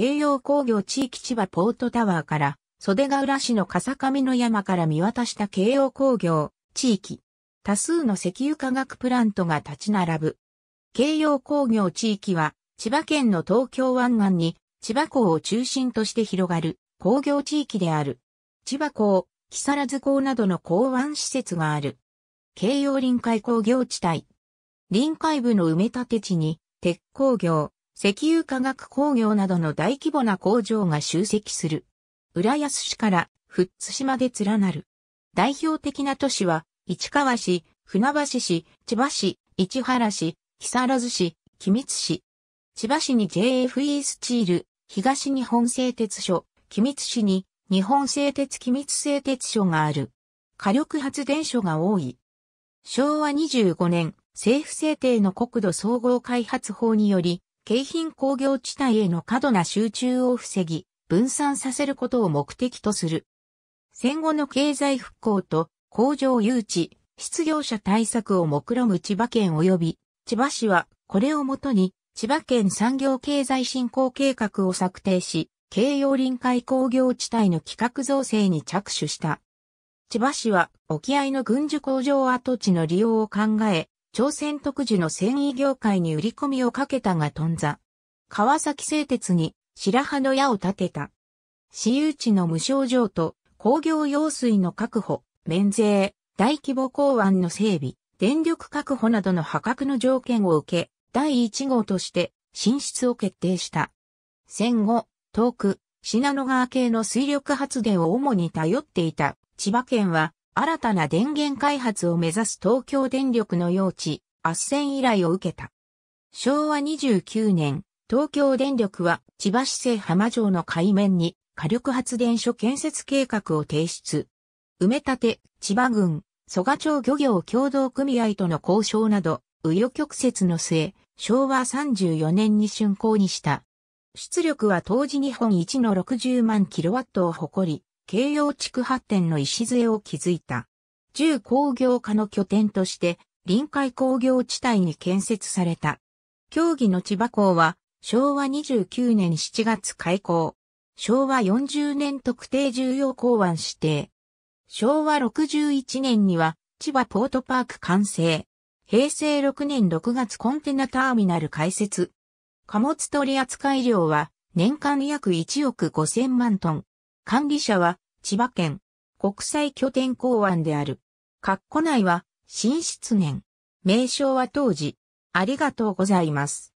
京葉工業地域千葉ポートタワーから、袖ヶ浦市の笠上の山から見渡した京葉工業地域。多数の石油化学プラントが立ち並ぶ。京葉工業地域は、千葉県の東京湾岸に、千葉港を中心として広がる工業地域である。千葉港、木更津港などの港湾施設がある。京葉臨海工業地帯。臨海部の埋め立て地に、鉄工業、石油化学工業などの大規模な工場が集積する。浦安市から富津市まで連なる。代表的な都市は、市川市、船橋市、千葉市、市原市、木更津市、君津市。千葉市に JFE スチール、東日本製鉄所、君津市に日本製鉄君津製鉄所がある。火力発電所が多い。昭和25年、政府制定の国土総合開発法により、京浜工業地帯への過度な集中を防ぎ、分散させることを目的とする。戦後の経済復興と工場誘致、失業者対策を目論む千葉県及び、千葉市はこれをもとに千葉県産業経済振興計画を策定し、京葉臨海工業地帯の企画造成に着手した。千葉市は沖合の軍需工場跡地の利用を考え、朝鮮特需の繊維業界に売り込みをかけたが頓挫。川崎製鉄に白羽の矢を立てた。私有地の無償譲渡、工業用水の確保、免税、大規模港湾の整備、電力確保などの破格の条件を受け、第1号として進出を決定した。戦後、遠く、信濃川系の水力発電を主に頼っていた千葉県は新たな電源開発を目指す東京電力の用地、圧線依頼を受けた。昭和29年、東京電力は千葉市西浜城の海面に火力発電所建設計画を提出。埋め立て、千葉郡、蘇我町漁業協同組合との交渉など、紆余曲折の末、昭和34年に竣工にした。出力は当時日本一の60万キロワットを誇り、京葉地区発展の礎を築いた。重工業化の拠点として、臨海工業地帯に建設された。競技の千葉港は、昭和29年7月開港。昭和40年特定重要港湾指定。昭和61年には、千葉ポートパーク完成。平成6年6月コンテナターミナル開設。貨物取扱量は年間約1億5000万トン。管理者は千葉県国際拠点港湾である。括弧内は、新出年。名称は当時、ありがとうございます。